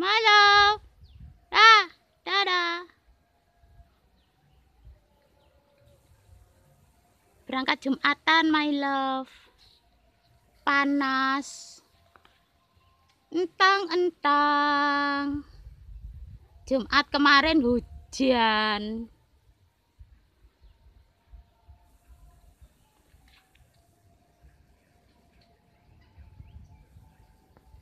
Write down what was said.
Malam. Ah, dadah. Berangkat Jumatan, my love. Panas. Entang-entang. Jumat kemarin hujan.